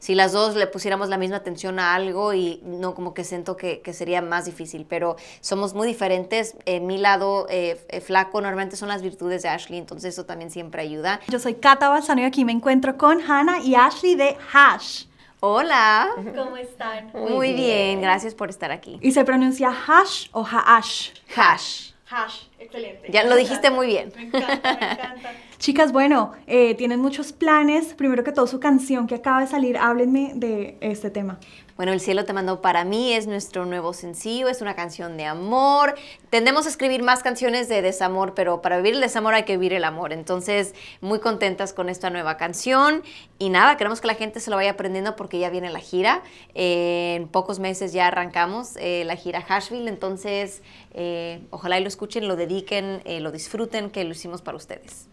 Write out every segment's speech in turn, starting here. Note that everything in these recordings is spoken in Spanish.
si las dos le pusiéramos la misma atención a algo y no como que siento que, sería más difícil, pero somos muy diferentes. Eh, mi lado eh, eh, flaco normalmente son las virtudes de Ashley, entonces eso también siempre ayuda. Yo soy Cata Balsano y aquí me encuentro con Hannah y Ashley de Hash. Hola. ¿Cómo están? Muy, bien. gracias por estar aquí. ¿Y se pronuncia hash o haash? Hash. Hash, excelente. Ya lo dijiste muy bien. Me encanta, me encanta. Chicas, bueno, eh, tienen muchos planes. Primero que todo, su canción que acaba de salir, háblenme de este tema. Bueno, El cielo te mandó para mí es nuestro nuevo sencillo, es una canción de amor. Tendemos a escribir más canciones de desamor, pero para vivir el desamor hay que vivir el amor. Entonces, muy contentas con esta nueva canción. Y nada, queremos que la gente se lo vaya aprendiendo porque ya viene la gira. en pocos meses ya arrancamos eh, la gira Hashville. Entonces, eh, ojalá y lo escuchen, lo dediquen, lo disfruten, que lo hicimos para ustedes.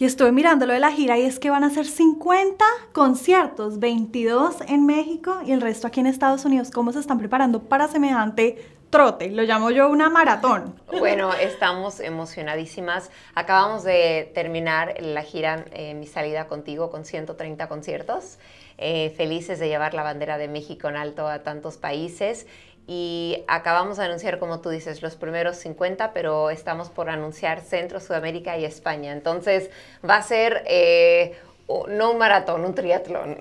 Y estoy mirando lo de la gira y es que van a ser 50 conciertos, 22 en México y el resto aquí en Estados Unidos. ¿Cómo se están preparando para semejante trote, lo llamo yo una maratón. Bueno, estamos emocionadísimas. Acabamos de terminar la gira eh, Mi Salida Contigo con 130 conciertos. Eh, felices de llevar la bandera de México en alto a tantos países y acabamos de anunciar, como tú dices, los primeros 50, pero estamos por anunciar Centro, Sudamérica y España. Entonces va a ser... Eh, no un maratón, un triatlón.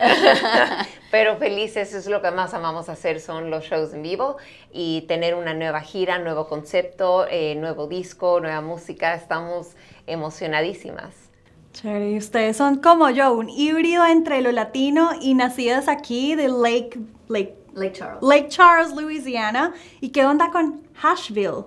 Pero felices, es lo que más amamos hacer, son los shows en vivo y tener una nueva gira, nuevo concepto, eh, nuevo disco, nueva música. Estamos emocionadísimas. Chévere, ustedes son como yo, un híbrido entre lo latino y nacidas aquí de Lake, Lake Lake Charles. Lake Charles, Louisiana. ¿Y qué onda con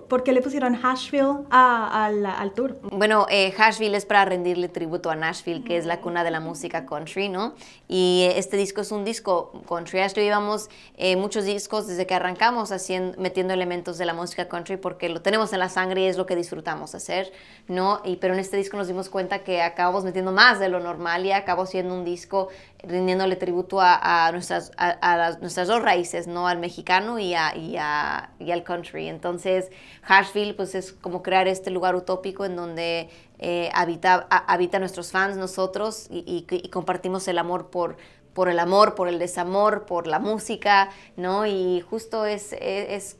¿Por qué le pusieron Hashville a, al, tour. Bueno, eh, Hashville es para rendirle tributo a Nashville, que es la cuna de la música country, ¿no? Y eh, este disco es un disco country. Esto llevamos eh, muchos discos desde que arrancamos haciendo, metiendo elementos de la música country porque lo tenemos en la sangre y es lo que disfrutamos hacer, ¿no? Y, pero en este disco nos dimos cuenta que acabamos metiendo más de lo normal y acabó siendo un disco rindiéndole tributo a, nuestras, a, nuestras dos raíces, ¿no? Al mexicano y, y, y al country. Entonces, Hashville pues es como crear este lugar utópico en donde eh, habita, nuestros fans, nosotros, y, compartimos el amor por, por el amor, por el desamor, por la música, ¿no? Y justo es, es,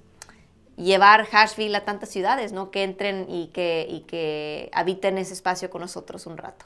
llevar Hashville a tantas ciudades, ¿no? Que entren y que, y que habiten ese espacio con nosotros un rato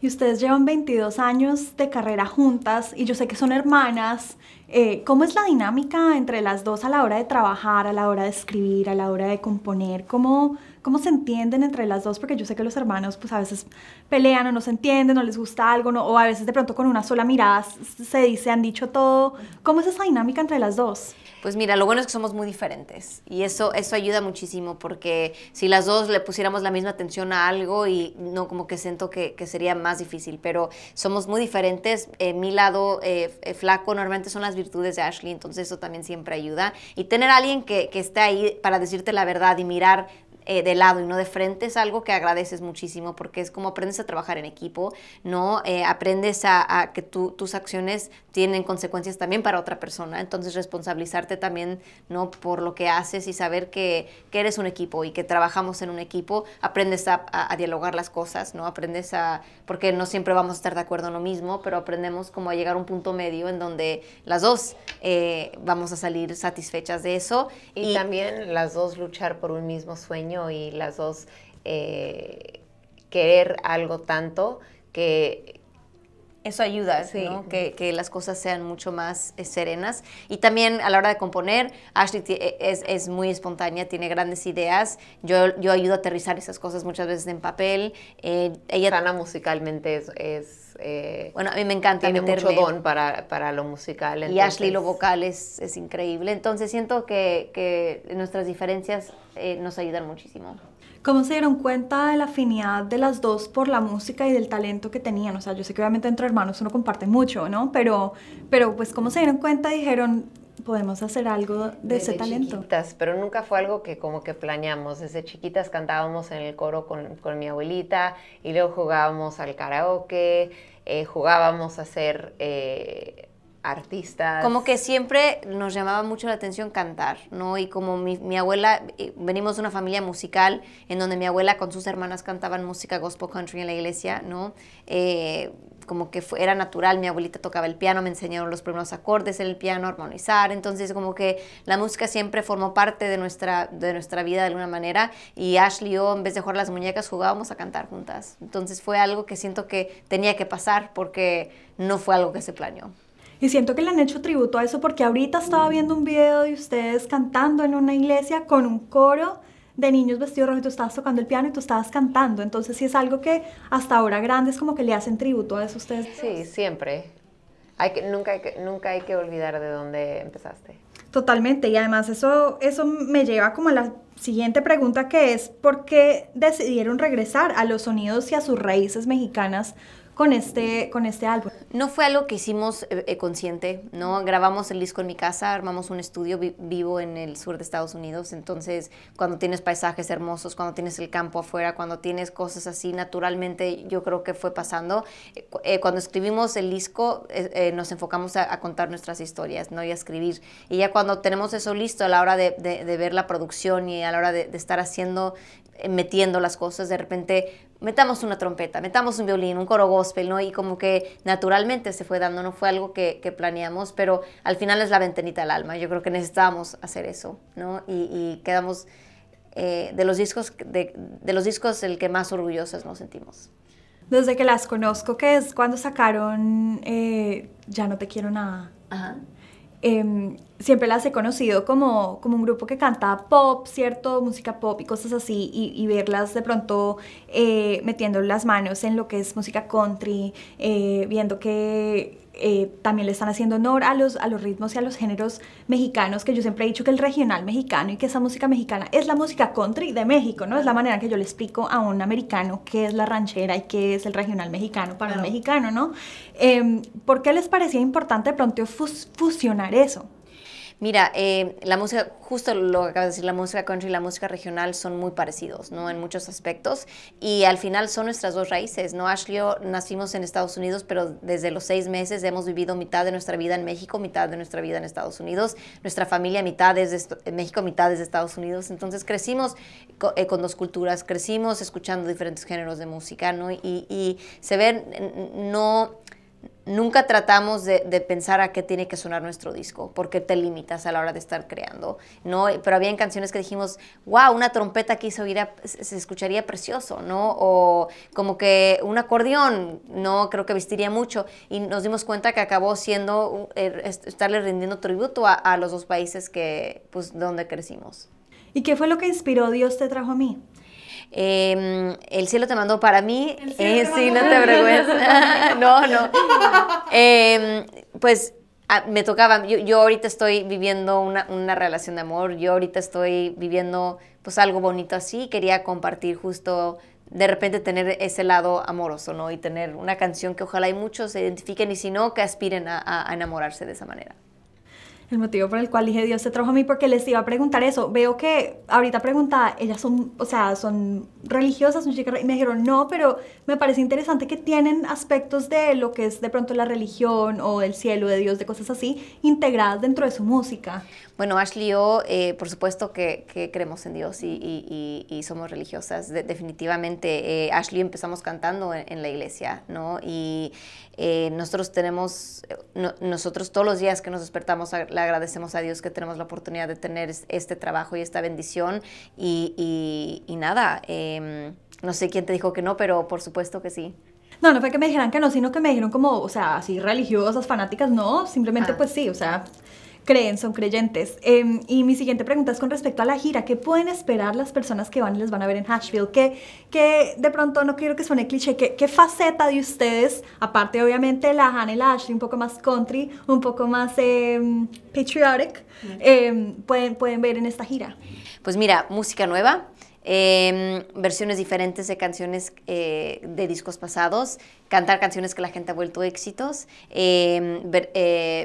y ustedes llevan 22 años de carrera juntas y yo sé que son hermanas. Eh, ¿Cómo es la dinámica entre las dos a la hora de trabajar, a la hora de escribir, a la hora de componer? ¿Cómo, cómo se entienden entre las dos, porque yo sé que los hermanos pues a veces pelean o no se entienden o les gusta algo, o a veces de pronto con una sola mirada se han dicho todo. ¿Cómo es esa dinámica entre las dos? Pues mira, lo bueno es que somos muy diferentes y eso, eso ayuda muchísimo porque si las dos le pusiéramos la misma atención a algo y no como que siento que, sería más difícil, pero somos muy diferentes. Eh, mi lado eh, eh, flaco normalmente son las virtudes de Ashley, entonces eso también siempre ayuda. Y tener alguien que esté ahí para decirte la verdad y mirar eh, de lado y no de frente es algo que agradeces muchísimo porque es como aprendes a trabajar en equipo, ¿no? Eh, aprendes a, que tus acciones tienen consecuencias también para otra persona, entonces responsabilizarte también, ¿no? Por lo que haces y saber que, eres un equipo y que trabajamos en un equipo, aprendes a, dialogar las cosas, ¿no? Aprendes a, porque no siempre vamos a estar de acuerdo en lo mismo, pero aprendemos como a llegar a un punto medio en donde las dos eh, vamos a salir satisfechas de eso. y también las dos luchar por un mismo sueño y las dos eh, querer algo tanto que... Eso ayuda, que, las cosas sean mucho más eh, serenas. Y también a la hora de componer, Ashley eh, es, muy espontánea, tiene grandes ideas. Yo, yo ayudo a aterrizar esas cosas muchas veces en papel. ella... Sana musicalmente es eh, bueno, a mí me encanta. Tiene mucho don para, para lo musical. Y Ashley lo vocal es, increíble. Entonces siento que, nuestras diferencias eh, nos ayudan muchísimo. ¿Cómo se dieron cuenta de la afinidad de las dos por la música y del talento que tenían? O sea, yo sé que obviamente entre hermanos uno comparte mucho, ¿no? Pero, pero pues, ¿cómo se dieron cuenta? Dijeron, podemos hacer algo de ese talento. pero nunca fue algo que como que planeamos. Desde chiquitas cantábamos en el coro con, con mi abuelita y luego jugábamos al karaoke, eh, jugábamos a hacer eh, artistas. Como que siempre nos llamaba mucho la atención cantar, ¿no? Y como mi, abuela, eh, venimos de una familia musical en donde mi abuela con sus hermanas cantaban música gospel country en la iglesia, ¿no? Eh, como que era natural, mi abuelita tocaba el piano, me enseñaron los primeros acordes en el piano, armonizar, entonces como que la música siempre formó parte de nuestra, de nuestra vida de alguna manera y Ashley y yo en vez de jugar las muñecas jugábamos a cantar juntas, entonces fue algo que siento que tenía que pasar porque no fue algo que se planeó. Y siento que le han hecho tributo a eso porque ahorita estaba viendo un video de ustedes cantando en una iglesia con un coro de niños vestidos rojos y tú estabas tocando el piano y tú estabas cantando. Entonces sí es algo que hasta ahora grandes como que le hacen tributo a eso ustedes. Sí, siempre. Hay que, nunca, hay que, nunca hay que olvidar de dónde empezaste. Totalmente, y además eso, eso me lleva como a la siguiente pregunta que es, ¿por qué decidieron regresar a los sonidos y a sus raíces mexicanas con este, con este álbum? No fue algo que hicimos eh, eh, consciente, ¿no? Grabamos el disco en mi casa, armamos un estudio vivo en el sur de Estados Unidos, entonces cuando tienes paisajes hermosos, cuando tienes el campo afuera, cuando tienes cosas así, naturalmente yo creo que fue pasando. Eh, cuando escribimos el disco nos enfocamos a, contar nuestras historias, ¿no? Y a escribir. Y ya cuando tenemos eso listo a la hora de, ver la producción y a la hora de, de estar haciendo metiendo las cosas, de repente metamos una trompeta, metamos un violín, un coro gospel, ¿no? Y como que naturalmente se fue dando, no fue algo que, planeamos, pero al final es la ventanita del alma. Yo creo que necesitábamos hacer eso, ¿no? Y, quedamos, eh, de, los discos, de, los discos, el que más orgullosos nos sentimos. Desde que las conozco, ¿qué es cuando sacaron eh, Ya no te quiero nada. Ajá. Em, siempre las he conocido como, como un grupo que canta pop, ¿cierto? Música pop y cosas así, y, verlas de pronto eh, metiendo las manos en lo que es música country, eh, viendo que eh, también le están haciendo honor a los, a los ritmos y a los géneros mexicanos, que yo siempre he dicho que el regional mexicano y que esa música mexicana es la música country de México, ¿no? Es la manera que yo le explico a un americano qué es la ranchera y qué es el regional mexicano para un mexicano, ¿no? Em, ¿Por qué les parecía importante de pronto fusionar eso? Mira, eh, la música, justo lo que acabas de decir, la música country y la música regional son muy parecidos, ¿no? En muchos aspectos. Y al final son nuestras dos raíces, ¿no? Ashley nacimos en Estados Unidos, pero desde los seis meses hemos vivido mitad de nuestra vida en México, mitad de nuestra vida en Estados Unidos. Nuestra familia mitad es de eh, México, mitad es de Estados Unidos. Entonces crecimos eh, con, dos culturas, crecimos escuchando diferentes géneros de música, ¿no? Y, y se ven, no nunca tratamos de, pensar a qué tiene que sonar nuestro disco, porque te limitas a la hora de estar creando, ¿no? Pero había canciones que dijimos, wow, una trompeta que se, se escucharía precioso, ¿no? O como que un acordeón, no creo que vestiría mucho. Y nos dimos cuenta que acabó siendo, eh, estarle rindiendo tributo a, a, los dos países que, pues, donde crecimos. ¿Y qué fue lo que inspiró Dios te trajo a mí? Em, el cielo te mandó para mí. Eh, sí, no te avergüenza. no, no. Em, pues me tocaba, yo, ahorita estoy viviendo una, relación de amor, yo ahorita estoy viviendo pues algo bonito así, quería compartir justo de repente tener ese lado amoroso, ¿no? Y tener una canción que ojalá hay muchos se identifiquen y si no, que aspiren a enamorarse de esa manera el motivo por el cual dije Dios se trajo a mí, porque les iba a preguntar eso. Veo que ahorita pregunta, ellas son, o sea, son religiosas, son y me dijeron, no, pero me parece interesante que tienen aspectos de lo que es de pronto la religión o el cielo, de Dios, de cosas así, integradas dentro de su música. Bueno, Ashley yo, eh, por supuesto que, creemos en Dios y, somos religiosas, definitivamente. Eh, Ashley empezamos cantando en, la iglesia, ¿no? Y eh, nosotros tenemos, nosotros todos los días que nos despertamos a le agradecemos a Dios que tenemos la oportunidad de tener este trabajo y esta bendición. Y, nada, em, no sé quién te dijo que no, pero por supuesto que sí. No, no fue que me dijeran que no, sino que me dijeron como, o sea, así religiosas, fanáticas, no, simplemente pues sí, o sea, creen, son creyentes. Em, y mi siguiente pregunta es con respecto a la gira. ¿Qué pueden esperar las personas que van y les van a ver en Nashville? qué de pronto no quiero que suene cliché. ¿Qué, faceta de ustedes, aparte obviamente la Hannah y la Ashley, un poco más country, un poco más em, patriotic, em, pueden, pueden ver en esta gira? Pues mira, música nueva, versiones diferentes de canciones eh, de discos pasados, cantar canciones que la gente ha vuelto éxitos, eh,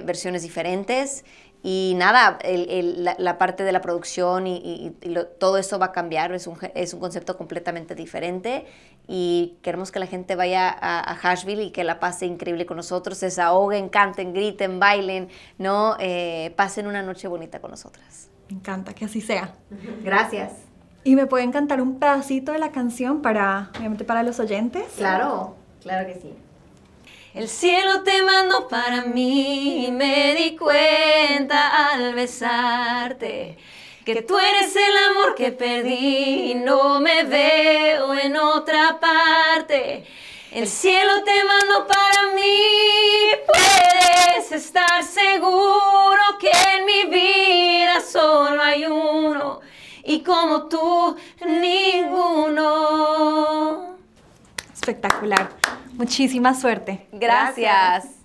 versiones diferentes, y nada, la, parte de la producción y, todo eso va a cambiar, es un, es un, concepto completamente diferente y queremos que la gente vaya a, a, y que la pase increíble con nosotros, se ahoguen, canten, griten, bailen, ¿no? Eh, pasen una noche bonita con nosotras. Me encanta que así sea. Gracias. ¿Y me pueden cantar un pedacito de la canción para, obviamente, para los oyentes? Claro, claro que sí. El cielo te mandó para mí y me di cuenta besarte. Que tú eres el amor que perdí no me veo en otra parte. El cielo te mando para mí, puedes estar seguro que en mi vida solo hay uno y como tú ninguno. Espectacular. Muchísima suerte. Gracias.